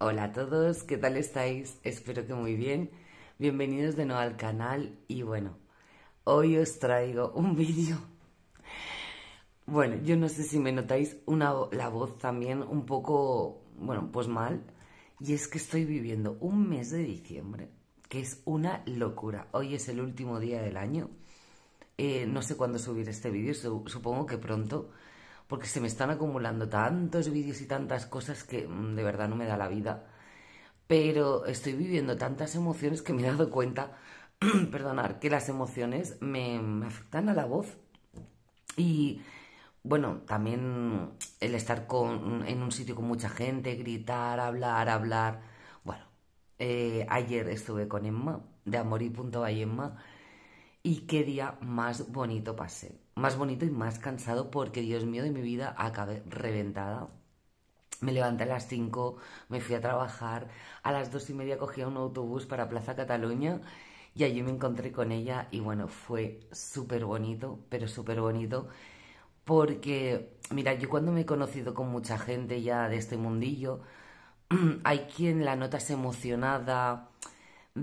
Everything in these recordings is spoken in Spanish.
Hola a todos, ¿qué tal estáis? Espero que muy bien. Bienvenidos de nuevo al canal y bueno, hoy os traigo un vídeo. Bueno, yo no sé si me notáis una, la voz también un poco, bueno, pues mal. Y es que estoy viviendo un mes de diciembre, que es una locura. Hoy es el último día del año eh, no sé cuándo subir este vídeo, supongo que pronto, porque se me están acumulando tantos vídeos y tantas cosas que mm, de verdad no me da la vida. Pero estoy viviendo tantas emociones que me he dado cuenta, perdonar, que las emociones me, afectan a la voz. Y bueno, también el estar con, en un sitio con mucha gente, gritar, hablar, hablar. Bueno, eh, ayer estuve con Emma, de amor y punto y qué día más bonito pasé. Más bonito y más cansado porque, Dios mío, de mi vida acabé reventada. Me levanté a las 5, me fui a trabajar, a las dos y media cogí un autobús para Plaza Cataluña y allí me encontré con ella y bueno, fue súper bonito, pero súper bonito porque, mira, yo cuando me he conocido con mucha gente ya de este mundillo, hay quien la notas emocionada,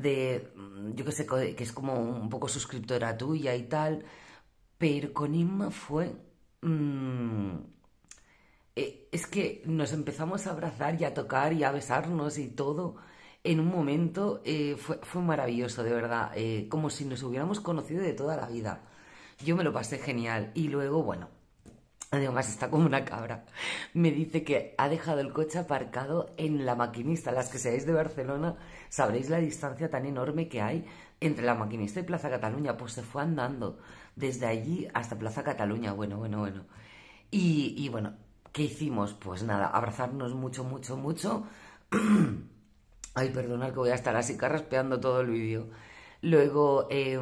de, mm, yo que sé, que es como un poco suscriptora tuya y tal, pero con Inma fue... Mm, eh, es que nos empezamos a abrazar y a tocar y a besarnos y todo en un momento eh, fue, maravilloso, de verdad, eh, como si nos hubiéramos conocido de toda la vida. Yo me lo pasé genial y luego, bueno, Además está como una cabra. Me dice que ha dejado el coche aparcado en la maquinista. Las que seáis de Barcelona sabréis la distancia tan enorme que hay entre la maquinista y Plaza Cataluña. Pues se fue andando desde allí hasta Plaza Cataluña. Bueno, bueno, bueno. Y, bueno, ¿qué hicimos? Pues nada, abrazarnos mucho, mucho, mucho. Ay, perdonad que voy a estar así carraspeando todo el vídeo. Luego... Eh,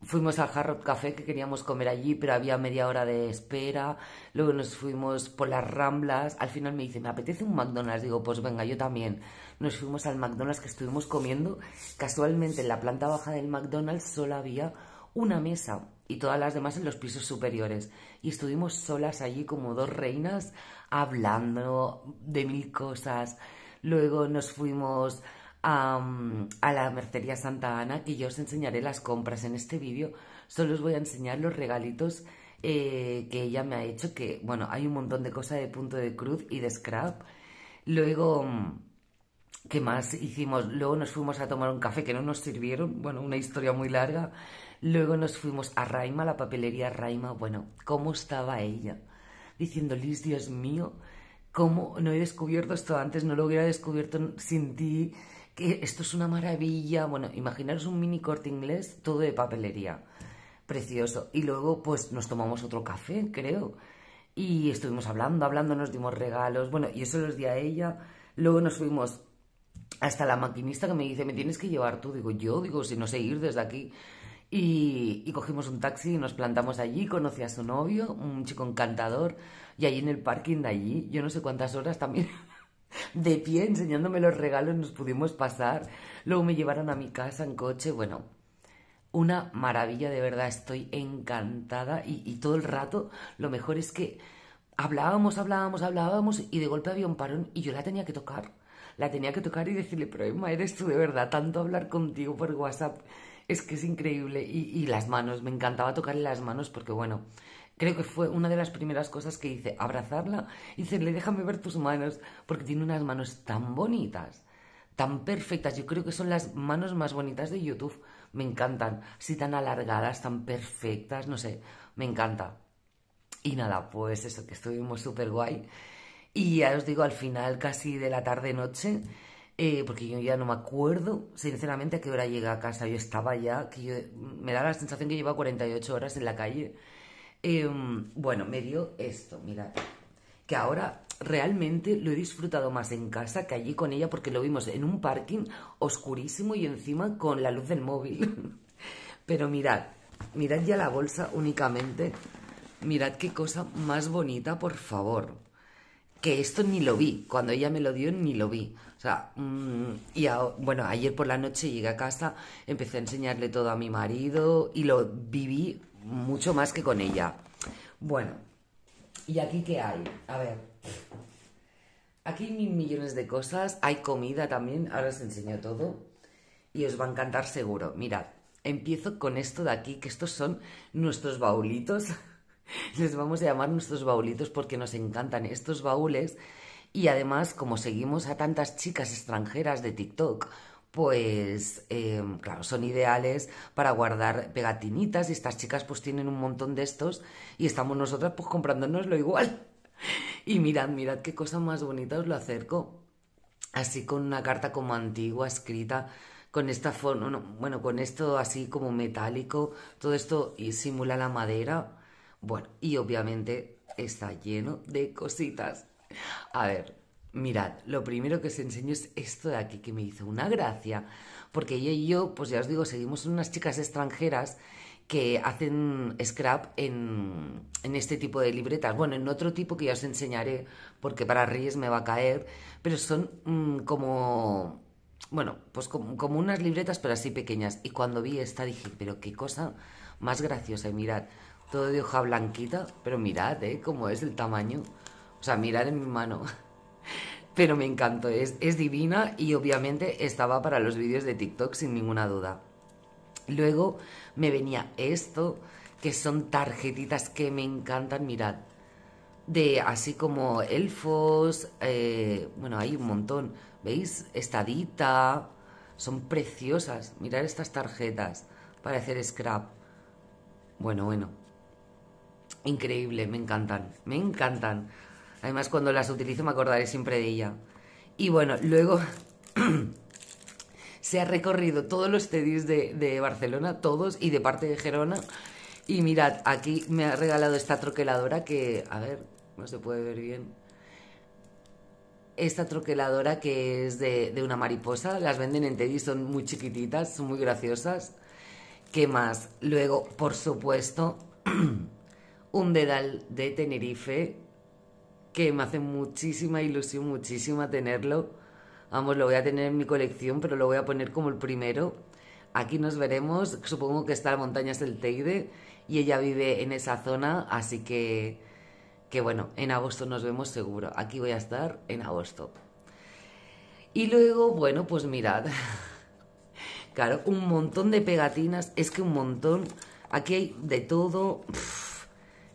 Fuimos al Harrod Café que queríamos comer allí, pero había media hora de espera. Luego nos fuimos por las Ramblas. Al final me dice, me apetece un McDonald's. Digo, pues venga, yo también. Nos fuimos al McDonald's que estuvimos comiendo. Casualmente en la planta baja del McDonald's solo había una mesa y todas las demás en los pisos superiores. Y estuvimos solas allí como dos reinas hablando de mil cosas. Luego nos fuimos a, la Mercería Santa Ana, que yo os enseñaré las compras. En este vídeo solo os voy a enseñar los regalitos eh, que ella me ha hecho, que bueno, hay un montón de cosas de punto de cruz y de scrap. Luego, mm, ¿qué más hicimos? Luego nos fuimos a tomar un café que no nos sirvieron, bueno, una historia muy larga. Luego nos fuimos a Raima, la papelería Raima, bueno, ¿cómo estaba ella? Diciendo, Liz, Dios mío, ¿cómo no he descubierto esto antes? No lo hubiera descubierto sin ti que esto es una maravilla. Bueno, imaginaros un mini corte inglés, todo de papelería. Precioso. Y luego, pues, nos tomamos otro café, creo. Y estuvimos hablando, hablando, nos dimos regalos. Bueno, y eso los di a ella. Luego nos fuimos hasta la maquinista que me dice, me tienes que llevar tú. Digo, yo, digo, si no sé ir desde aquí. Y, cogimos un taxi y nos plantamos allí, conocí a su novio, un chico encantador, y allí en el parking de allí, yo no sé cuántas horas también de pie enseñándome los regalos, nos pudimos pasar. Luego me llevaron a mi casa en coche, bueno, una maravilla, de verdad, estoy encantada y, todo el rato lo mejor es que hablábamos, hablábamos, hablábamos y de golpe había un parón y yo la tenía que tocar. La tenía que tocar y decirle, pero Emma, eres tú de verdad, tanto hablar contigo por WhatsApp es que es increíble. Y, y las manos, me encantaba tocarle las manos porque, bueno, creo que fue una de las primeras cosas que hice, abrazarla y decirle, déjame ver tus manos, porque tiene unas manos tan bonitas, tan perfectas. Yo creo que son las manos más bonitas de YouTube. Me encantan, así tan alargadas, tan perfectas, no sé, me encanta. Y nada, pues eso, que estuvimos súper guay. Y ya os digo, al final casi de la tarde-noche, eh, porque yo ya no me acuerdo, sinceramente, a qué hora llegué a casa. Yo estaba ya, que me da la sensación que lleva 48 horas en la calle Em, bueno, me dio esto, mirad, que ahora realmente lo he disfrutado más en casa que allí con ella porque lo vimos en un parking oscurísimo y encima con la luz del móvil. Pero mirad, mirad ya la bolsa únicamente. Mirad qué cosa más bonita, por favor. Que esto ni lo vi, cuando ella me lo dio ni lo vi. O sea, mm, y bueno, ayer por la noche llegué a casa, empecé a enseñarle todo a mi marido y lo viví mucho más que con ella. Bueno, ¿y aquí qué hay? A ver. Aquí hay mil millones de cosas, hay comida también, ahora os enseño todo y os va a encantar seguro. Mirad, empiezo con esto de aquí, que estos son nuestros baulitos. Les vamos a llamar nuestros baulitos porque nos encantan estos baúles y además como seguimos a tantas chicas extranjeras de TikTok pues em, claro, son ideales para guardar pegatinitas y estas chicas pues tienen un montón de estos y estamos nosotras pues lo igual. Y mirad, mirad qué cosa más bonita os lo acerco. Así con una carta como antigua, escrita, con esta forma, bueno, con esto así como metálico, todo esto y simula la madera. Bueno, y obviamente está lleno de cositas. A ver, Mirad, lo primero que os enseño es esto de aquí que me hizo una gracia, porque ella y yo, pues ya os digo, seguimos unas chicas extranjeras que hacen scrap en, en, este tipo de libretas. Bueno, en otro tipo que ya os enseñaré, porque para Reyes me va a caer, pero son mm, como, bueno, pues como, unas libretas, pero así pequeñas. Y cuando vi esta dije, pero qué cosa más graciosa, y mirad, todo de hoja blanquita, pero mirad, ¿eh? Cómo es el tamaño. O sea, mirad en mi mano. pero me encantó, es, divina y obviamente estaba para los vídeos de TikTok sin ninguna duda. Luego me venía esto, que son tarjetitas que me encantan, mirad, de así como elfos, eh, bueno, hay un montón, ¿veis? Estadita, son preciosas, mirad estas tarjetas para hacer scrap. Bueno, bueno, increíble, me encantan, me encantan. Además, cuando las utilizo me acordaré siempre de ella. Y bueno, luego se ha recorrido todos los tedis de, Barcelona, todos, y de parte de Gerona. Y mirad, aquí me ha regalado esta troqueladora que, a ver, no se puede ver bien. Esta troqueladora que es de, una mariposa, las venden en tedis, son muy chiquititas, son muy graciosas. ¿Qué más? Luego, por supuesto, un dedal de Tenerife que me hace muchísima ilusión, muchísima tenerlo. Vamos, lo voy a tener en mi colección, pero lo voy a poner como el primero. Aquí nos veremos, supongo que está la montaña del Teide y ella vive en esa zona, así que, que bueno, en agosto nos vemos seguro. Aquí voy a estar en agosto. Y luego, bueno, pues mirad, claro, un montón de pegatinas, es que un montón, aquí hay de todo,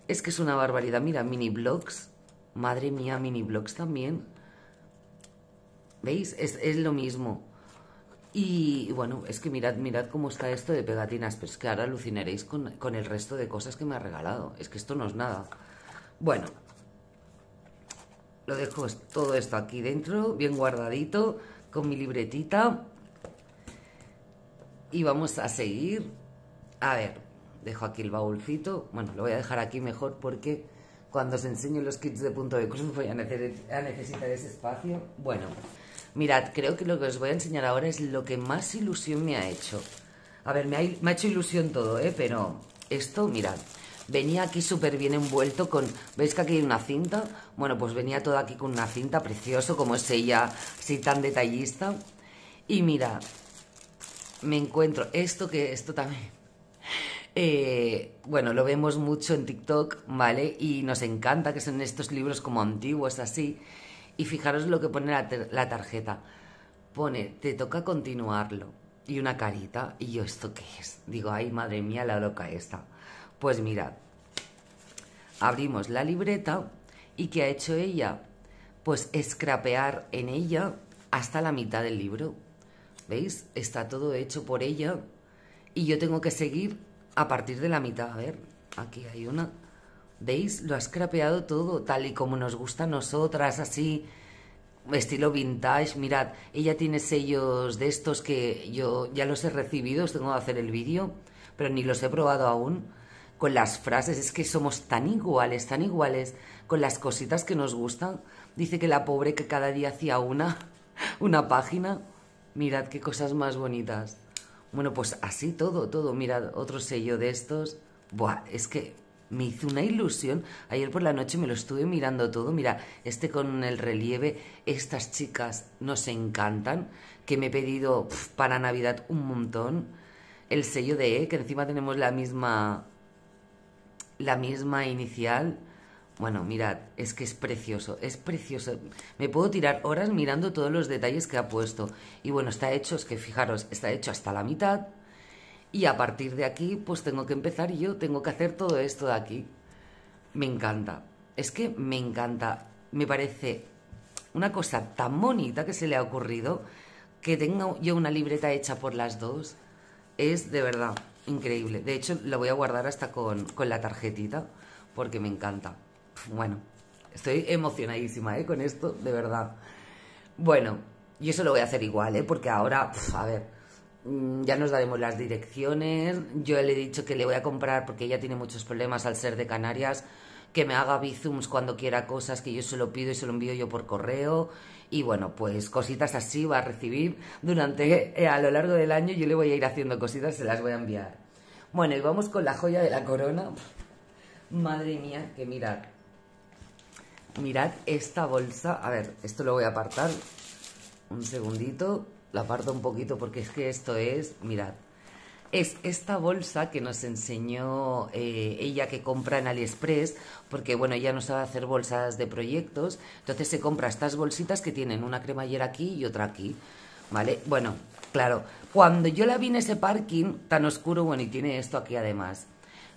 es que es una barbaridad, mira, mini blogs Madre mía, mini blogs también. ¿Veis? Es, lo mismo. Y bueno, es que mirad, mirad cómo está esto de pegatinas, pero es que ahora alucinaréis con, con el resto de cosas que me ha regalado. Es que esto no es nada. Bueno, lo dejo todo esto aquí dentro, bien guardadito, con mi libretita. Y vamos a seguir. A ver, dejo aquí el baúlcito. Bueno, lo voy a dejar aquí mejor porque cuando os enseño los kits de punto de cruz voy a, necesitar ese espacio. Bueno, mirad, creo que lo que os voy a enseñar ahora es lo que más ilusión me ha hecho. A ver, me ha, hecho ilusión todo, ¿eh? Pero esto, mirad, venía aquí súper bien envuelto con... ¿Veis que aquí hay una cinta? Bueno, pues venía todo aquí con una cinta, precioso, como es ella, así tan detallista. Y mirad, me encuentro esto que esto también eh, bueno, lo vemos mucho en TikTok, ¿vale? Y nos encanta que son estos libros como antiguos, así. Y fijaros lo que pone la, tarjeta. Pone, te toca continuarlo. Y una carita. Y yo, ¿esto qué es? Digo, ay, madre mía, la loca esta. Pues mirad, abrimos la libreta y ¿qué ha hecho ella? Pues escrapear en ella hasta la mitad del libro. ¿Veis? Está todo hecho por ella y yo tengo que seguir a partir de la mitad. A ver, aquí hay una. ¿Veis? Lo ha scrapeado todo tal y como nos gusta a nosotras, así, estilo vintage. Mirad, ella tiene sellos de estos que yo ya los he recibido, os tengo que hacer el vídeo, pero ni los he probado aún. Con las frases, es que somos tan iguales, tan iguales, con las cositas que nos gustan. Dice que la pobre que cada día hacía una, una página. Mirad qué cosas más bonitas. Bueno, pues así todo, todo. Mirad, otro sello de estos. Buah, es que me hizo una ilusión. Ayer por la noche me lo estuve mirando todo. Mira, este con el relieve, estas chicas nos encantan, que me he pedido para Navidad un montón. El sello de E, que encima tenemos la misma, la misma inicial. Bueno, mirad, es que es precioso, es precioso. Me puedo tirar horas mirando todos los detalles que ha puesto. Y bueno, está hecho, es que fijaros, está hecho hasta la mitad. Y a partir de aquí, pues tengo que empezar yo, tengo que hacer todo esto de aquí. Me encanta, es que me encanta. Me parece una cosa tan bonita que se le ha ocurrido que tenga yo una libreta hecha por las dos. Es de verdad increíble. De hecho, la voy a guardar hasta con, con la tarjetita porque me encanta bueno, estoy emocionadísima ¿eh? con esto, de verdad. Bueno, y eso lo voy a hacer igual, ¿eh? porque ahora, a ver, mm, ya nos daremos las direcciones. Yo le he dicho que le voy a comprar, porque ella tiene muchos problemas al ser de Canarias, que me haga bizums cuando quiera cosas que yo se lo pido y se lo envío yo por correo. Y bueno, pues cositas así va a recibir durante, eh, a lo largo del año yo le voy a ir haciendo cositas, se las voy a enviar. Bueno, y vamos con la joya de la corona. Madre mía, que mirad Mirad esta bolsa. A ver, esto lo voy a apartar. Un segundito. La aparto un poquito porque es que esto es... Mirad. Es esta bolsa que nos enseñó eh, ella que compra en AliExpress, porque bueno, ella no sabe hacer bolsas de proyectos, entonces se compra estas bolsitas que tienen una cremallera aquí y otra aquí, ¿vale? Bueno, claro, cuando yo la vi en ese parking tan oscuro, bueno, y tiene esto aquí además,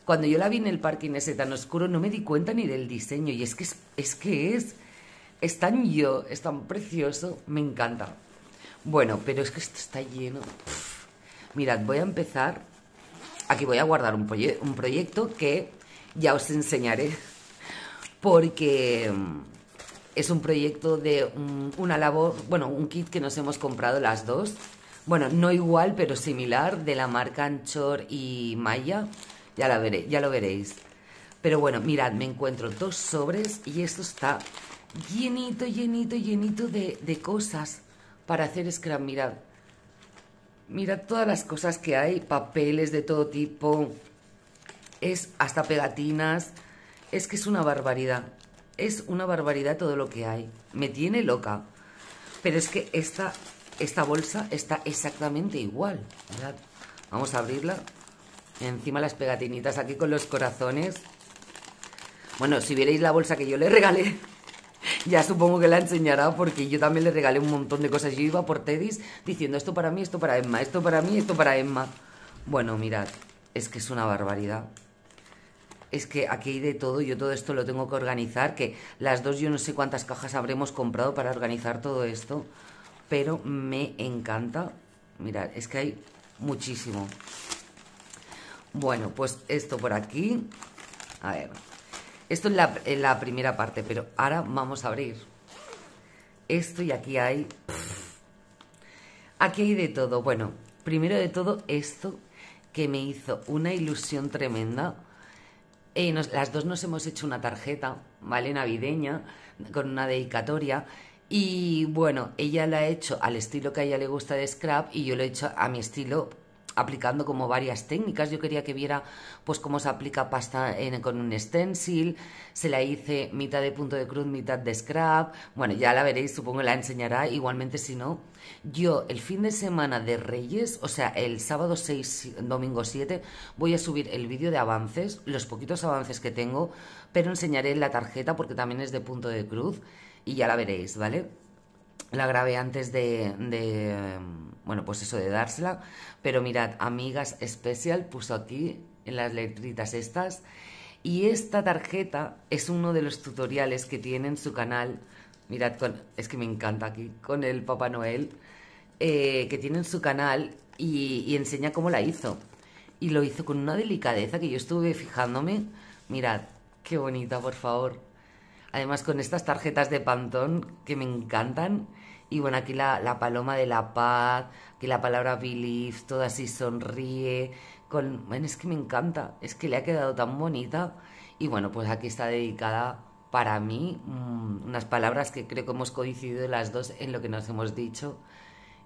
cuando yo la vi en el parking ese tan oscuro, no me di cuenta ni del diseño. Y es que es, que es, tan yo, es tan precioso, me encanta. Bueno, pero es que esto está lleno. Mirad, voy a empezar. Aquí voy a guardar un, un proyecto que ya os enseñaré. Porque mm, es un proyecto de mm, una labor, bueno, un kit que nos hemos comprado las dos. Bueno, no igual, pero similar, de la marca Anchor y Maya. Ya, la veré, ya lo veréis. Pero bueno, mirad, me encuentro dos sobres y esto está llenito, llenito, llenito de, cosas para hacer scrap. Mirad, mirad todas las cosas que hay, papeles de todo tipo, es hasta pegatinas. Es que es una barbaridad. Es una barbaridad todo lo que hay. Me tiene loca. Pero es que esta, esta bolsa está exactamente igual. Vamos a abrirla. Encima las pegatinitas aquí con los corazones. Bueno, si vierais la bolsa que yo le regalé, ya supongo que la enseñará porque yo también le regalé un montón de cosas. Yo iba por Teddy's diciendo esto para mí, esto para Emma, esto para mí, esto para Emma. Bueno, mirad, es que es una barbaridad. Es que aquí hay de todo, yo todo esto lo tengo que organizar, que las dos yo no sé cuántas cajas habremos comprado para organizar todo esto, pero me encanta. Mirad, es que hay muchísimo. Bueno, pues esto por aquí. A ver. Esto es eh, la, primera parte, pero ahora vamos a abrir. Esto y aquí hay... Aquí hay de todo. Bueno, primero de todo esto que me hizo una ilusión tremenda. Eh, las dos nos hemos hecho una tarjeta, ¿vale? Navideña, con una dedicatoria. Y bueno, ella la ha hecho al estilo que a ella le gusta de Scrap y yo lo he hecho a mi estilo aplicando como varias técnicas. Yo quería que viera pues cómo se aplica pasta con un stencil, se la hice mitad de punto de cruz, mitad de scrap. Bueno, ya la veréis, supongo la enseñará, igualmente si no. Yo el fin de semana de Reyes, o sea, el sábado 6, domingo 7, voy a subir el vídeo de avances, los poquitos avances que tengo, pero enseñaré la tarjeta porque también es de punto de cruz y ya la veréis, ¿vale? La grabé antes de, de bueno, pues eso de dársela. Pero mirad, Amigas especial puso aquí en las letritas estas. Y esta tarjeta es uno de los tutoriales que tiene en su canal. Mirad, con, es que me encanta aquí, con el Papá Noel. Eh, que tiene en su canal y, y, enseña cómo la hizo. Y lo hizo con una delicadeza que yo estuve fijándome. Mirad, qué bonita, por favor. Además, con estas tarjetas de pantón que me encantan. Y bueno, aquí la, paloma de la paz, aquí la palabra belief, toda así sonríe. Con, bueno, es que me encanta, es que le ha quedado tan bonita. Y bueno, pues aquí está dedicada para mí mm, unas palabras que creo que hemos coincidido las dos en lo que nos hemos dicho.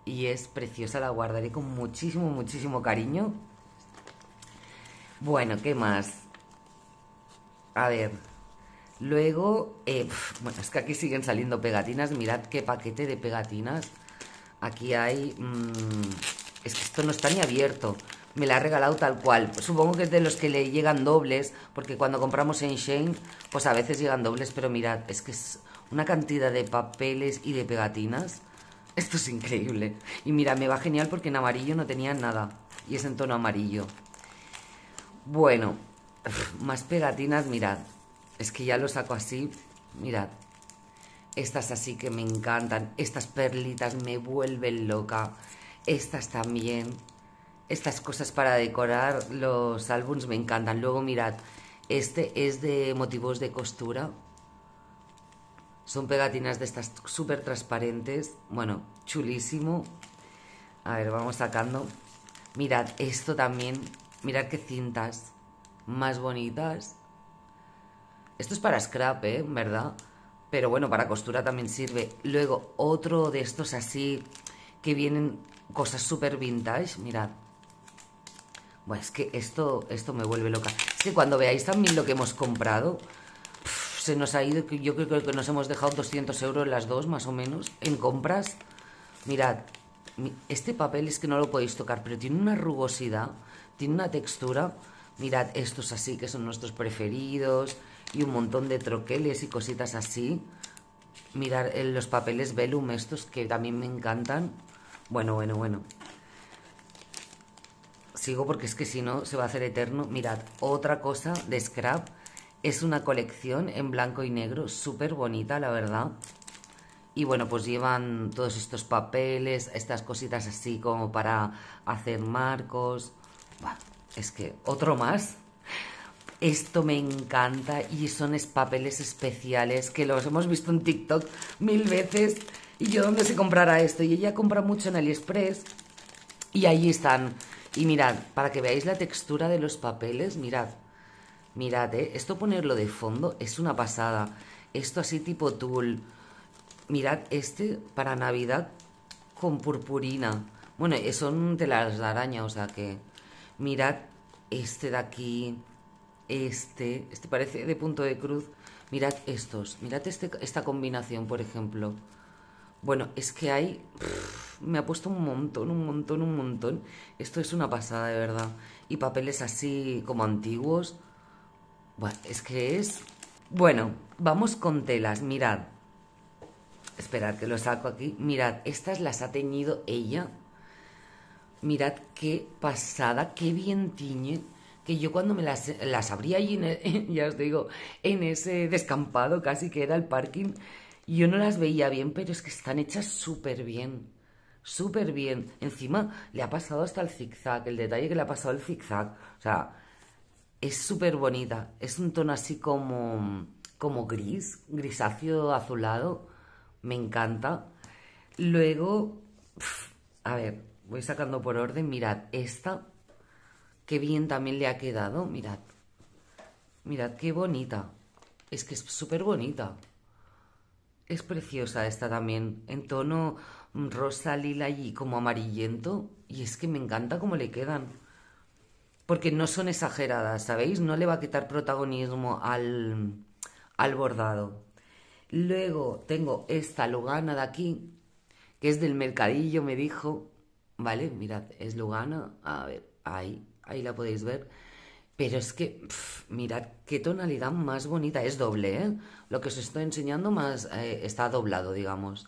Y es preciosa, la guardaré con muchísimo, muchísimo cariño. Bueno, ¿qué más? A ver. Luego, eh, bueno, es que aquí siguen saliendo pegatinas. Mirad qué paquete de pegatinas. Aquí hay... Mm, es que esto no está ni abierto. Me la ha regalado tal cual. supongo que es de los que le llegan dobles, porque cuando compramos en Shane, pues a veces llegan dobles, pero mirad, es que es una cantidad de papeles y de pegatinas. Esto es increíble. Y mira, me va genial porque en amarillo no tenía nada. Y es en tono amarillo. Bueno, más pegatinas, mirad. Es que ya lo saco así. Mirad. Estas así que me encantan. Estas perlitas me vuelven loca. Estas también. Estas cosas para decorar los álbums me encantan. Luego mirad. Este es de motivos de costura. Son pegatinas de estas súper transparentes. Bueno, chulísimo. A ver, vamos sacando. Mirad, esto también. Mirad qué cintas más bonitas. Esto es para scrap, ¿eh? ¿Verdad? Pero bueno, para costura también sirve. Luego, otro de estos así, que vienen cosas súper vintage, mirad. Bueno, es que esto, esto me vuelve loca. Es que cuando veáis también lo que hemos comprado, se nos ha ido, yo creo que nos hemos dejado 200 euros las dos, más o menos, en compras. Mirad, este papel es que no lo podéis tocar, pero tiene una rugosidad, tiene una textura. Mirad, estos así, que son nuestros preferidos y un montón de troqueles y cositas así. Mirad eh, los papeles Velum estos que también me encantan. Bueno, bueno, bueno. Sigo porque es que si no se va a hacer eterno. Mirad, otra cosa de Scrap. Es una colección en blanco y negro, súper bonita, la verdad. Y bueno, pues llevan todos estos papeles, estas cositas así como para hacer marcos. es que otro más. Esto me encanta y son papeles especiales que los hemos visto en TikTok mil veces. Y yo, ¿dónde se comprará esto? Y ella compra mucho en AliExpress y ahí están. Y mirad, para que veáis la textura de los papeles, mirad, mirad, ¿eh? esto ponerlo de fondo es una pasada. Esto así tipo tul. Mirad, este para Navidad con purpurina. Bueno, eh, son de las arañas, o sea que... Mirad este de aquí, este, este parece de punto de cruz. Mirad estos, mirad este, esta combinación, por ejemplo. Bueno, es que hay... me ha puesto un montón, un montón, un montón. Esto es una pasada, de verdad. Y papeles así como antiguos. Bueno, es que es... Bueno, vamos con telas, mirad. Esperad que lo saco aquí. Mirad, estas las ha teñido ella. Mirad qué pasada, qué bien tiñe que yo cuando me las, las abría allí, ya os digo, en ese descampado casi que era el parking, yo no las veía bien, pero es que están hechas súper bien, súper bien. Encima le ha pasado hasta el zigzag, el detalle que le ha pasado el zigzag, o sea, es súper bonita, es un tono así como, como gris, grisáceo azulado, me encanta. Luego, a ver, voy sacando por orden, mirad, esta Qué bien también le ha quedado, mirad. Mirad qué bonita. Es que es súper bonita. Es preciosa esta también, en tono mm, rosa, lila y como amarillento. Y es que me encanta cómo le quedan. Porque no son exageradas, ¿sabéis? No le va a quitar protagonismo al, al bordado. Luego tengo esta Lugana de aquí, que es del mercadillo, me dijo. Vale, mirad, es Lugana. A ver, ahí ahí la podéis ver. Pero es que, mirad qué tonalidad más bonita, es doble, ¿eh? Lo que os estoy enseñando más eh, está doblado, digamos.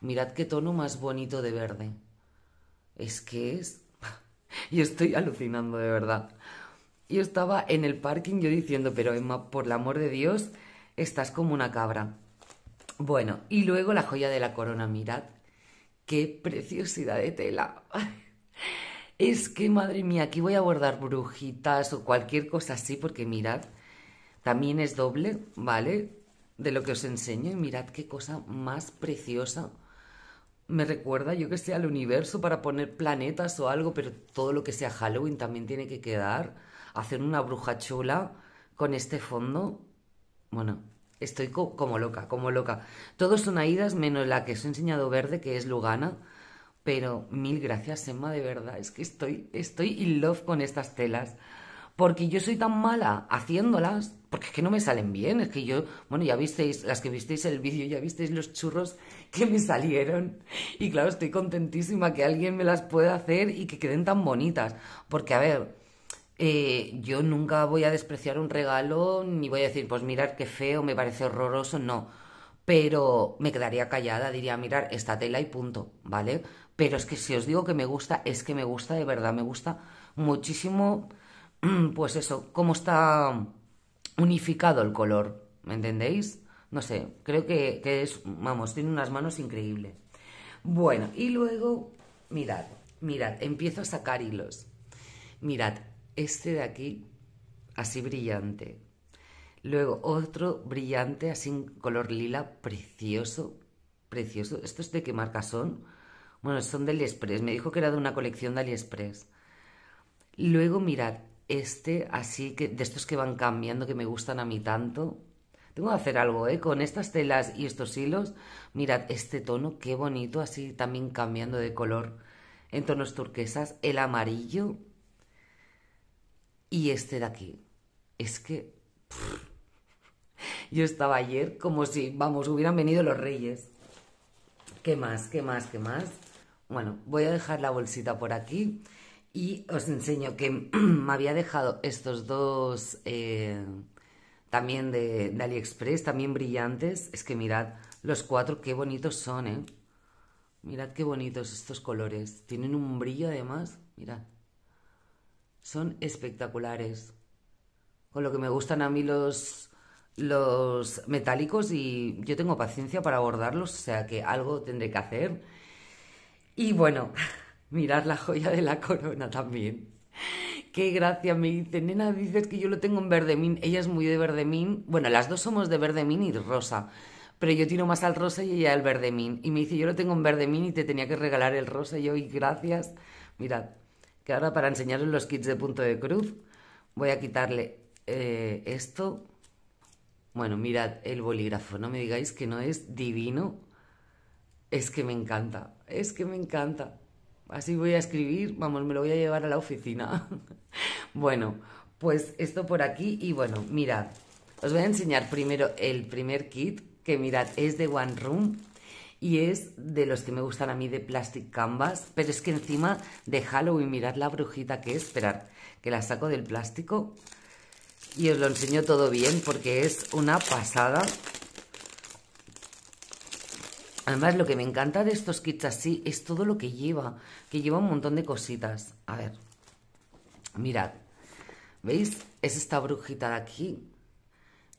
Mirad qué tono más bonito de verde. Es que es... y estoy alucinando, de verdad. Yo estaba en el parking yo diciendo, pero Emma, por el amor de Dios, estás como una cabra. Bueno, y luego la joya de la corona, mirad qué preciosidad de tela. Es que, madre mía, aquí voy a guardar brujitas o cualquier cosa así, porque mirad, también es doble, ¿vale? De lo que os enseño y mirad qué cosa más preciosa. Me recuerda, yo que sé, al universo para poner planetas o algo, pero todo lo que sea Halloween también tiene que quedar. Hacer una bruja chula con este fondo. Bueno, estoy como loca, como loca. Todos son aidas menos la que os he enseñado verde, que es Lugana pero mil gracias, Emma, de verdad. Es que estoy, estoy in love con estas telas. Porque yo soy tan mala haciéndolas, porque es que no me salen bien. Es que yo, bueno, ya visteis, las que visteis el vídeo, ya visteis los churros que me salieron. Y claro, estoy contentísima que alguien me las pueda hacer y que queden tan bonitas. Porque, a ver, eh, yo nunca voy a despreciar un regalo, ni voy a decir, pues mirar qué feo, me parece horroroso, no. Pero me quedaría callada, diría, mirar esta tela y punto, ¿vale? Pero es que si os digo que me gusta, es que me gusta, de verdad, me gusta muchísimo, pues eso, cómo está unificado el color, ¿me entendéis? No sé, creo que, es, vamos, tiene unas manos increíbles. Bueno, y luego, mirad, mirad, empiezo a sacar hilos. Mirad, este de aquí, así brillante. Luego otro brillante, así en color lila, precioso, precioso. ¿Esto es de qué marca son? Bueno, son de AliExpress. Me dijo que era de una colección de AliExpress. Luego, mirad, este así que de estos que van cambiando que me gustan a mí tanto. Tengo que hacer algo, ¿eh? Con estas telas y estos hilos, mirad este tono, qué bonito, así también cambiando de color en tonos turquesas. El amarillo y este de aquí. Es que... yo estaba ayer como si, vamos, hubieran venido los reyes. ¿Qué más? ¿Qué más? ¿Qué más? Bueno, voy a dejar la bolsita por aquí y os enseño que me había dejado estos dos eh, también de, AliExpress, también brillantes. Es que mirad, los cuatro qué bonitos son, ¿eh? Mirad qué bonitos estos colores. Tienen un brillo además, mirad. Son espectaculares. Con lo que me gustan a mí los, los metálicos y yo tengo paciencia para abordarlos, o sea que algo tendré que hacer y bueno, mirad la joya de la corona también. Qué gracia, me dice, nena, dices que yo lo tengo en verdemín. Ella es muy de verdemín. Bueno, las dos somos de verdemín y rosa. Pero yo tiro más al rosa y ella al verdemín. Y me dice, yo lo tengo en verdemín y te tenía que regalar el rosa. Y yo, y gracias. Mirad, que ahora para enseñaros los kits de punto de cruz, voy a quitarle eh, esto. Bueno, mirad el bolígrafo. No me digáis que no es divino. Es que me encanta es que me encanta. Así voy a escribir, vamos, me lo voy a llevar a la oficina. bueno, pues esto por aquí y bueno, mirad, os voy a enseñar primero el primer kit, que mirad, es de One Room y es de los que me gustan a mí de Plastic Canvas, pero es que encima de Halloween, mirad la brujita que es, esperad, que la saco del plástico y os lo enseño todo bien porque es una pasada. Además, lo que me encanta de estos kits así es todo lo que lleva, que lleva un montón de cositas. A ver, mirad, ¿veis? Es esta brujita de aquí.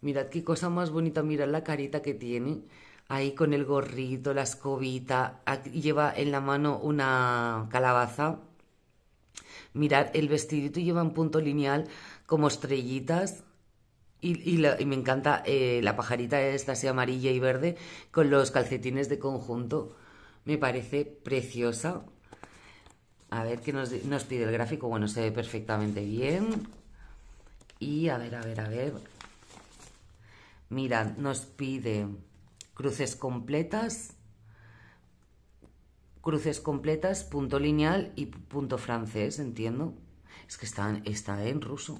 Mirad qué cosa más bonita, mirad la carita que tiene. Ahí con el gorrito, la escobita, lleva en la mano una calabaza. Mirad, el vestidito lleva un punto lineal como estrellitas y, me encanta eh, la pajarita esta así amarilla y verde con los calcetines de conjunto. Me parece preciosa. A ver qué nos, pide el gráfico. Bueno, se ve perfectamente bien. Y a ver, a ver, a ver. mira nos pide cruces completas, cruces completas, punto lineal y punto francés, entiendo. Es que está en ruso.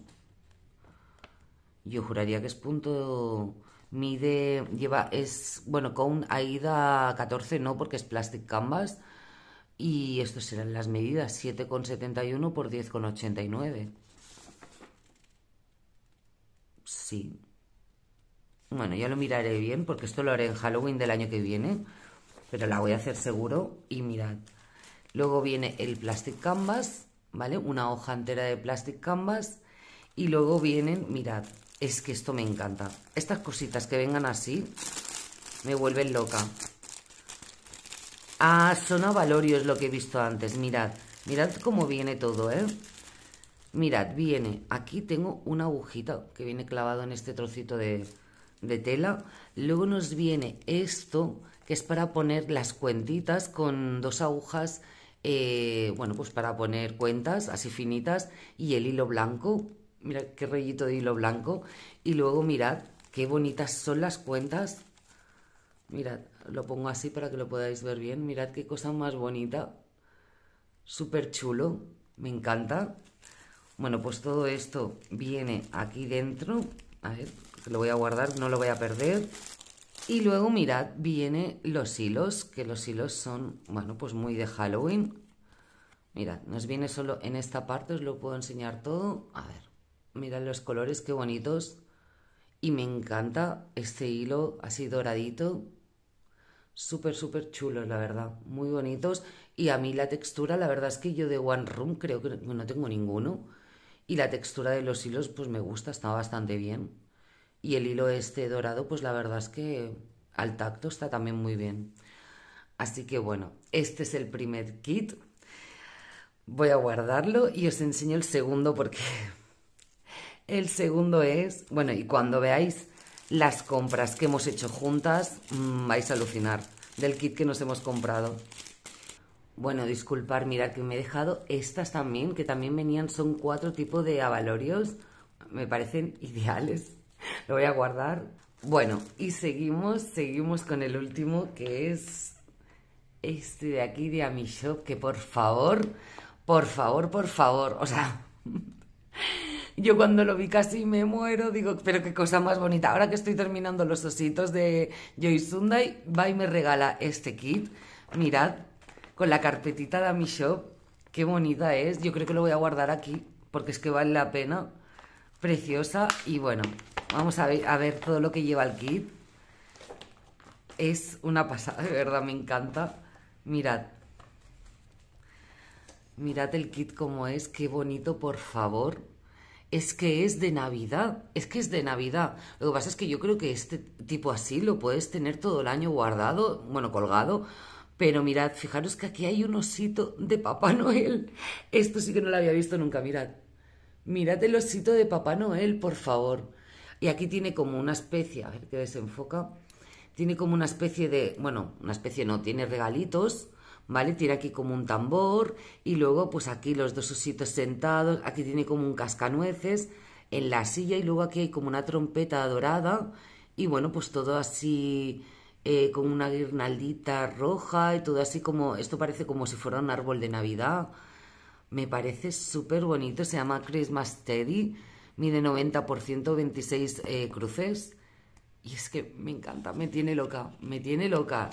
Yo juraría que es punto mide lleva es bueno con AIDA 14 no porque es plastic canvas y estas serán las medidas 7,71 por 10,89 sí bueno ya lo miraré bien porque esto lo haré en Halloween del año que viene pero la voy a hacer seguro y mirad luego viene el plastic canvas vale una hoja entera de plastic canvas y luego vienen mirad es que esto me encanta. Estas cositas que vengan así me vuelven loca. Ah, son avalorios lo que he visto antes. Mirad, mirad cómo viene todo, ¿eh? Mirad, viene, aquí tengo una agujita que viene clavado en este trocito de, tela. Luego nos viene esto, que es para poner las cuentitas con dos agujas, eh, bueno, pues para poner cuentas así finitas y el hilo blanco Mira qué rollito de hilo blanco. Y luego mirad qué bonitas son las cuentas. Mirad, lo pongo así para que lo podáis ver bien. Mirad qué cosa más bonita. Súper chulo. Me encanta. Bueno, pues todo esto viene aquí dentro. A ver, lo voy a guardar, no lo voy a perder. Y luego mirad, vienen los hilos, que los hilos son, bueno, pues muy de Halloween. Mirad, nos viene solo en esta parte, os lo puedo enseñar todo. A ver. Mira los colores, qué bonitos. Y me encanta este hilo así doradito. Súper, súper chulos, la verdad. Muy bonitos. Y a mí la textura, la verdad es que yo de One Room creo que no tengo ninguno. Y la textura de los hilos, pues me gusta, está bastante bien. Y el hilo este dorado, pues la verdad es que al tacto está también muy bien. Así que bueno, este es el primer kit. Voy a guardarlo y os enseño el segundo porque El segundo es, bueno, y cuando veáis las compras que hemos hecho juntas, mm, vais a alucinar del kit que nos hemos comprado. Bueno, disculpar, mirad que me he dejado estas también, que también venían, son cuatro tipos de avalorios. Me parecen ideales. Lo voy a guardar. Bueno, y seguimos, seguimos con el último, que es este de aquí, de Amishop, que por favor, por favor, por favor, o sea... Yo cuando lo vi casi me muero, digo, pero qué cosa más bonita. Ahora que estoy terminando los ositos de Joy Sunday, va y me regala este kit. Mirad, con la carpetita de mi shop. Qué bonita es. Yo creo que lo voy a guardar aquí, porque es que vale la pena. Preciosa. Y bueno, vamos a ver, a ver todo lo que lleva el kit. Es una pasada, de verdad, me encanta. Mirad. Mirad el kit como es, qué bonito, por favor es que es de Navidad, es que es de Navidad. Lo que pasa es que yo creo que este tipo así lo puedes tener todo el año guardado, bueno, colgado, pero mirad, fijaros que aquí hay un osito de Papá Noel. Esto sí que no lo había visto nunca, mirad. Mirad el osito de Papá Noel, por favor. Y aquí tiene como una especie, a ver que desenfoca, tiene como una especie de, bueno, una especie no, tiene regalitos ¿vale? Tiene aquí como un tambor y luego pues aquí los dos ositos sentados, aquí tiene como un cascanueces en la silla y luego aquí hay como una trompeta dorada y bueno, pues todo así como eh, con una guirnaldita roja y todo así como, esto parece como si fuera un árbol de Navidad. Me parece súper bonito, se llama Christmas Teddy, mide 90 26 eh, cruces y es que me encanta, me tiene loca, me tiene loca.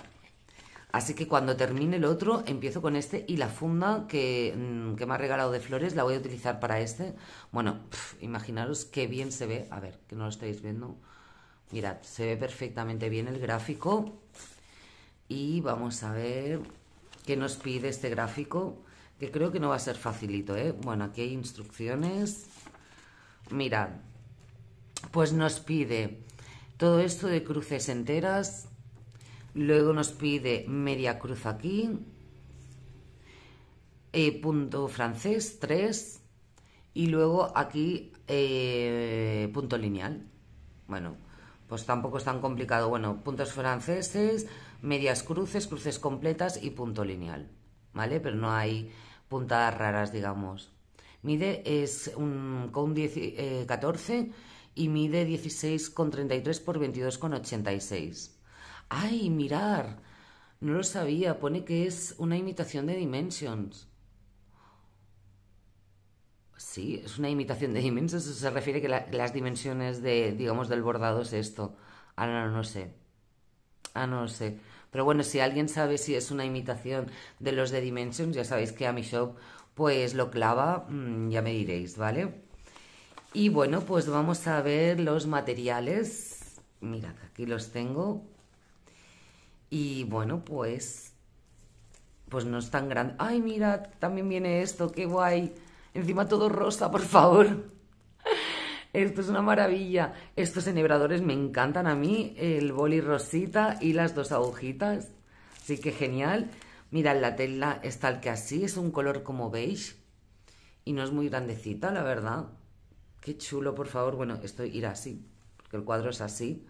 Así que cuando termine el otro, empiezo con este y la funda que, mm, me ha regalado de flores la voy a utilizar para este. Bueno, imaginaros qué bien se ve. A ver, que no lo estáis viendo. Mirad, se ve perfectamente bien el gráfico. Y vamos a ver qué nos pide este gráfico, que creo que no va a ser facilito, ¿eh? Bueno, aquí hay instrucciones. Mirad, pues nos pide todo esto de cruces enteras, Luego nos pide media cruz aquí, eh, punto francés 3 y luego aquí eh, punto lineal. Bueno, pues tampoco es tan complicado. Bueno, puntos franceses, medias cruces, cruces completas y punto lineal. ¿Vale? Pero no hay puntadas raras, digamos. Mide es un, con 14 eh, y mide 16,33 por 22,86. ¡Ay, mirar! No lo sabía, pone que es una imitación de Dimensions. Sí, es una imitación de Dimensions, se refiere que las dimensiones de, digamos, del bordado es esto. Ah no, no sé. Ah, no sé. Pero bueno, si alguien sabe si es una imitación de los de Dimensions, ya sabéis que a mi shop pues lo clava, mm, ya me diréis, ¿vale? Y bueno, pues vamos a ver los materiales. Mirad, aquí los tengo. Y bueno, pues, pues no es tan grande. Ay, mirad también viene esto, qué guay. Encima todo rosa, por favor. Esto es una maravilla. Estos enhebradores me encantan a mí, el boli rosita y las dos agujitas. Así que genial. Mirad, la tela es tal que así, es un color como beige. Y no es muy grandecita, la verdad. Qué chulo, por favor. Bueno, esto irá así, porque el cuadro es así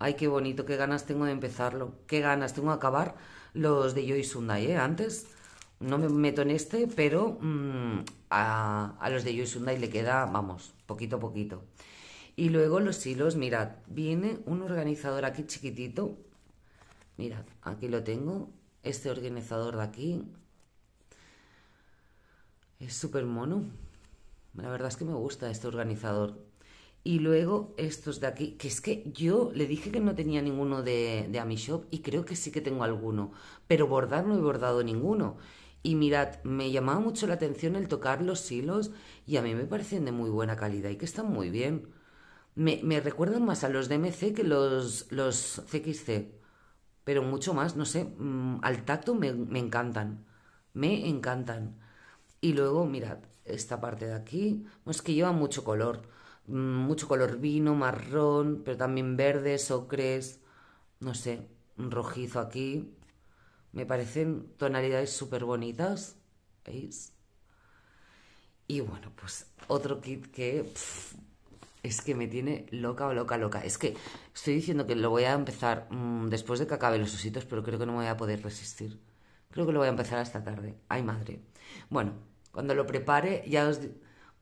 ay, qué bonito, qué ganas tengo de empezarlo, qué ganas tengo de acabar los de Joy Sunday, ¿eh? Antes no me meto en este, pero mm, a, los de Joy Sunday le queda, vamos, poquito a poquito. Y luego los hilos, mirad, viene un organizador aquí chiquitito, mirad, aquí lo tengo, este organizador de aquí, es súper mono, la verdad es que me gusta este organizador, y luego estos de aquí, que es que yo le dije que no tenía ninguno de, de Amishop y creo que sí que tengo alguno, pero bordar no he bordado ninguno. Y mirad, me llamaba mucho la atención el tocar los hilos y a mí me parecen de muy buena calidad y que están muy bien. Me, me recuerdan más a los de que los, los CXC, pero mucho más, no sé, mm, al tacto me, me encantan, me encantan. Y luego mirad, esta parte de aquí, es que lleva mucho color Mm, mucho color vino, marrón, pero también verdes, ocres, no sé, rojizo aquí. Me parecen tonalidades súper bonitas, ¿veis? Y bueno, pues otro kit que es que me tiene loca o loca, loca. Es que estoy diciendo que lo voy a empezar mm, después de que acabe los ositos, pero creo que no me voy a poder resistir. Creo que lo voy a empezar hasta tarde. Ay, madre. Bueno, cuando lo prepare, ya os...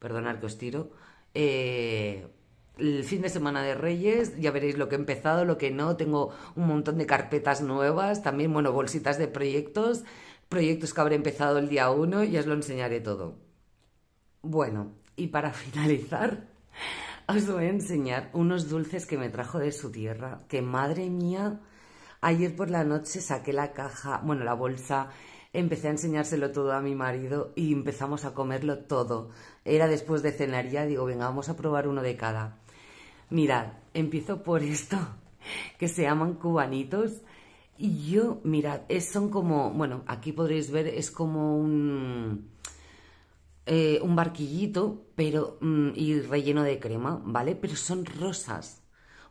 Perdonad que os tiro eh, el fin de semana de Reyes, ya veréis lo que he empezado, lo que no, tengo un montón de carpetas nuevas, también, bueno, bolsitas de proyectos, proyectos que habré empezado el día uno y os lo enseñaré todo. Bueno, y para finalizar, os voy a enseñar unos dulces que me trajo de su tierra, que madre mía, ayer por la noche saqué la caja, bueno, la bolsa, empecé a enseñárselo todo a mi marido y empezamos a comerlo todo. Era después de cenar ya, digo, venga, vamos a probar uno de cada. Mirad, empiezo por esto, que se llaman cubanitos. Y yo, mirad, es, son como, bueno, aquí podréis ver, es como un, eh, un barquillito pero, mm, y relleno de crema, ¿vale? Pero son rosas.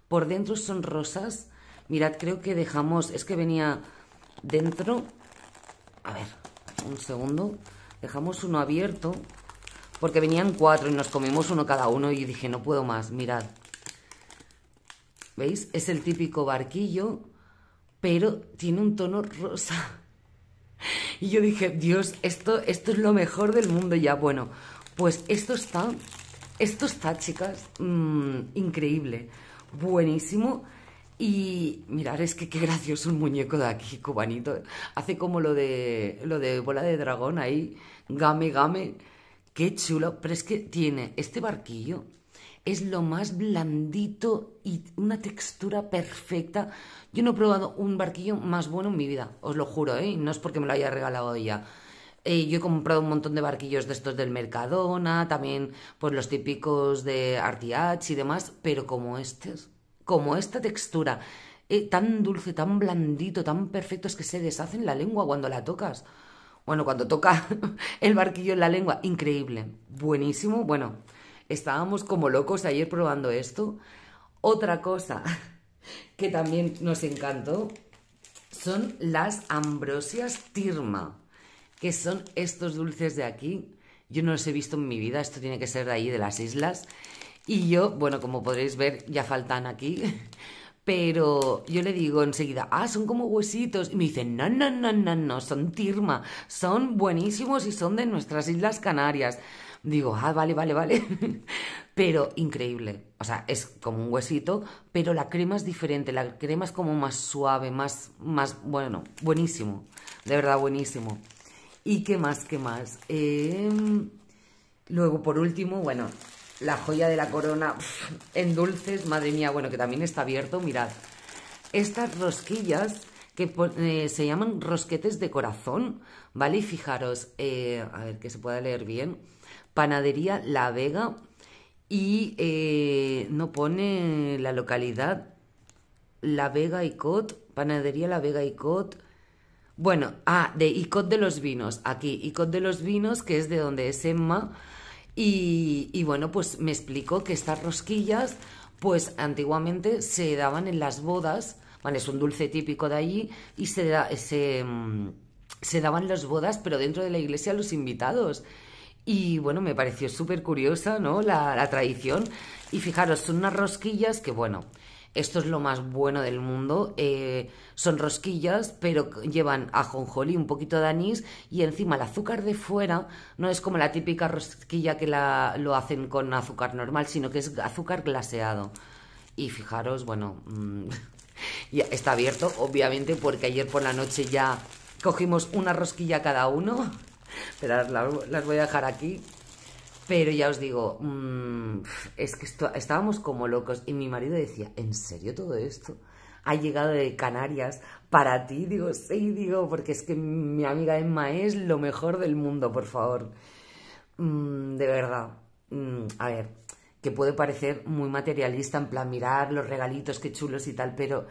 Por dentro son rosas. Mirad, creo que dejamos, es que venía dentro a ver, un segundo. Dejamos uno abierto. Porque venían cuatro y nos comimos uno cada uno. Y dije, no puedo más, mirad. ¿Veis? Es el típico barquillo, pero tiene un tono rosa. Y yo dije, Dios, esto, esto es lo mejor del mundo ya. Bueno, pues esto está, esto está, chicas, mm, increíble, buenísimo. Y mirar, es que qué gracioso un muñeco de aquí cubanito. Hace como lo de, lo de bola de dragón ahí, game, game. Qué chulo. Pero es que tiene este barquillo, es lo más blandito y una textura perfecta. Yo no he probado un barquillo más bueno en mi vida, os lo juro, ¿eh? No es porque me lo haya regalado ella. Eh, yo he comprado un montón de barquillos de estos del Mercadona, también pues los típicos de Artiach y demás, pero como estos como esta textura, eh, tan dulce, tan blandito, tan perfecto, es que se deshace en la lengua cuando la tocas. Bueno, cuando toca el barquillo en la lengua, increíble, buenísimo. Bueno, estábamos como locos ayer probando esto. Otra cosa que también nos encantó son las ambrosias tirma, que son estos dulces de aquí. Yo no los he visto en mi vida, esto tiene que ser de ahí, de las islas. Y yo, bueno, como podréis ver, ya faltan aquí. Pero yo le digo enseguida, ah, son como huesitos. Y me dicen, no, no, no, no, no, son tirma, son buenísimos y son de nuestras Islas Canarias. Digo, ah, vale, vale, vale. pero increíble. O sea, es como un huesito, pero la crema es diferente. La crema es como más suave, más, más, bueno, buenísimo. De verdad, buenísimo. ¿Y qué más, qué más? Em, luego, por último, bueno, la joya de la corona en dulces, madre mía, bueno, que también está abierto, mirad. Estas rosquillas que eh, se llaman rosquetes de corazón, ¿vale? Y fijaros, eh, a ver que se pueda leer bien, Panadería La Vega y eh, no pone la localidad La Vega y Cot, Panadería La Vega y Cot. Bueno, ah, de Icot de los Vinos, aquí, Icot de los Vinos, que es de donde es Emma, y, bueno, pues me explicó que estas rosquillas, pues antiguamente se daban en las bodas, bueno, es un dulce típico de allí, y se, da, mm, se, daban las bodas, pero dentro de la iglesia a los invitados. Y bueno, me pareció súper curiosa, ¿no? La, la, tradición. Y fijaros, son unas rosquillas que, bueno, esto es lo más bueno del mundo. Eh, son rosquillas, pero llevan ajonjolí, un poquito de anís y encima el azúcar de fuera no es como la típica rosquilla que la, lo hacen con azúcar normal, sino que es azúcar glaseado. Y fijaros, bueno, mm, está abierto, obviamente, porque ayer por la noche ya cogimos una rosquilla cada uno. Pero las voy a dejar aquí pero ya os digo, mm, es que estábamos como locos. Y mi marido decía, ¿en serio todo esto? Ha llegado de Canarias para ti. Digo, sí, digo, porque es que mi amiga Emma es lo mejor del mundo, por favor. Mm, de verdad. Mm, a ver, que puede parecer muy materialista, en plan mirar los regalitos, qué chulos y tal, pero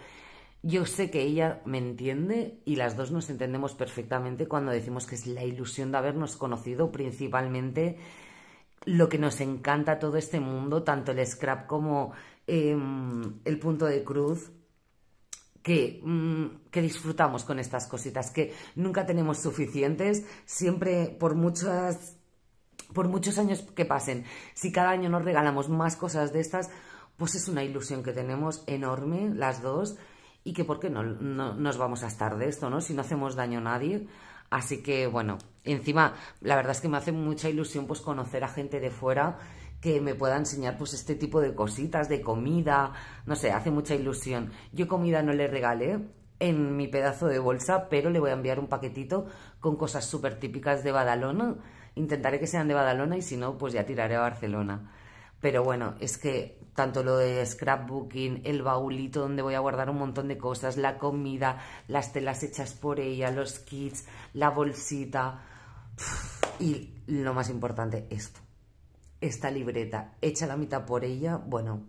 yo sé que ella me entiende y las dos nos entendemos perfectamente cuando decimos que es la ilusión de habernos conocido principalmente lo que nos encanta todo este mundo, tanto el scrap como em, el punto de cruz, mm, que, disfrutamos con estas cositas, que nunca tenemos suficientes, siempre por muchas, por muchos años que pasen, si cada año nos regalamos más cosas de estas, pues es una ilusión que tenemos enorme, las dos, y que por qué no, nos vamos a estar de esto, ¿no? Si no hacemos daño a nadie, Así que bueno, encima la verdad es que me hace mucha ilusión pues conocer a gente de fuera que me pueda enseñar pues este tipo de cositas, de comida, no sé, hace mucha ilusión. Yo comida no le regalé en mi pedazo de bolsa, pero le voy a enviar un paquetito con cosas súper típicas de Badalona. Intentaré que sean de Badalona y si no, pues ya tiraré a Barcelona. Pero bueno, es que tanto lo de scrapbooking, el baulito donde voy a guardar un montón de cosas, la comida, las telas hechas por ella, los kits, la bolsita y lo más importante, esto, esta libreta hecha la mitad por ella, bueno,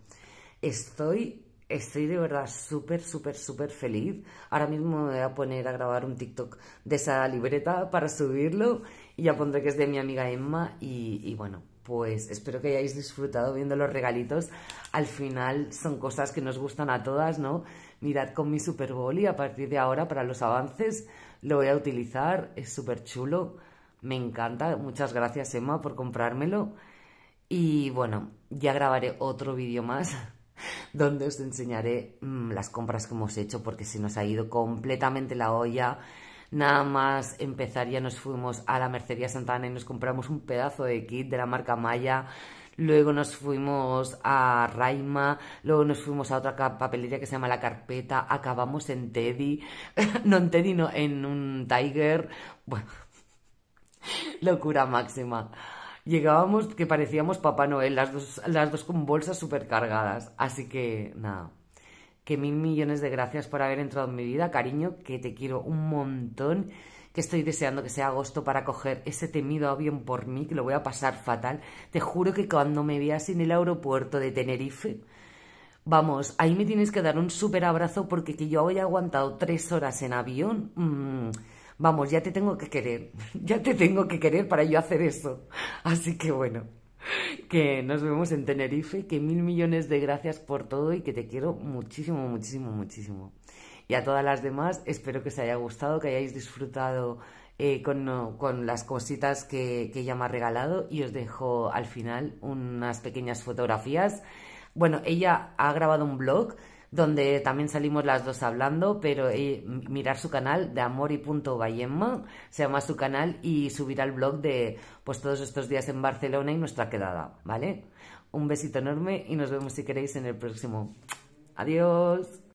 estoy estoy de verdad súper, súper, súper feliz. Ahora mismo me voy a poner a grabar un TikTok de esa libreta para subirlo y ya pondré que es de mi amiga Emma y bueno, pues espero que hayáis disfrutado viendo los regalitos. Al final son cosas que nos gustan a todas, ¿no? Mirad con mi Super Bowl y a partir de ahora para los avances lo voy a utilizar. Es súper chulo, me encanta. Muchas gracias Emma por comprármelo. Y bueno, ya grabaré otro vídeo más donde os enseñaré mm, las compras que hemos hecho porque se nos ha ido completamente la olla Nada más empezar ya nos fuimos a la Mercería Santana y nos compramos un pedazo de kit de la marca Maya. Luego nos fuimos a Raima, luego nos fuimos a otra papelería que se llama La Carpeta, acabamos en Teddy, no en Teddy, no, en un Tiger. locura máxima. Llegábamos que parecíamos Papá Noel, las dos, las dos con bolsas supercargadas. Así que nada, que mil millones de gracias por haber entrado en mi vida, cariño, que te quiero un montón, que estoy deseando que sea agosto para coger ese temido avión por mí, que lo voy a pasar fatal. Te juro que cuando me veas en el aeropuerto de Tenerife, vamos, ahí me tienes que dar un súper abrazo porque que yo haya aguantado tres horas en avión, mm, vamos, ya te tengo que querer, ya te tengo que querer para yo hacer eso. Así que bueno que nos vemos en Tenerife, que mil millones de gracias por todo y que te quiero muchísimo, muchísimo, muchísimo. Y a todas las demás, espero que os haya gustado, que hayáis disfrutado eh, con, con, las cositas que, que ella me ha regalado y os dejo al final unas pequeñas fotografías. Bueno, ella ha grabado un blog donde también salimos las dos hablando, pero eh, mirar su canal de amor y punto se llama su canal, y subir al blog de pues todos estos días en Barcelona y nuestra quedada, ¿vale? Un besito enorme y nos vemos si queréis en el próximo. Adiós.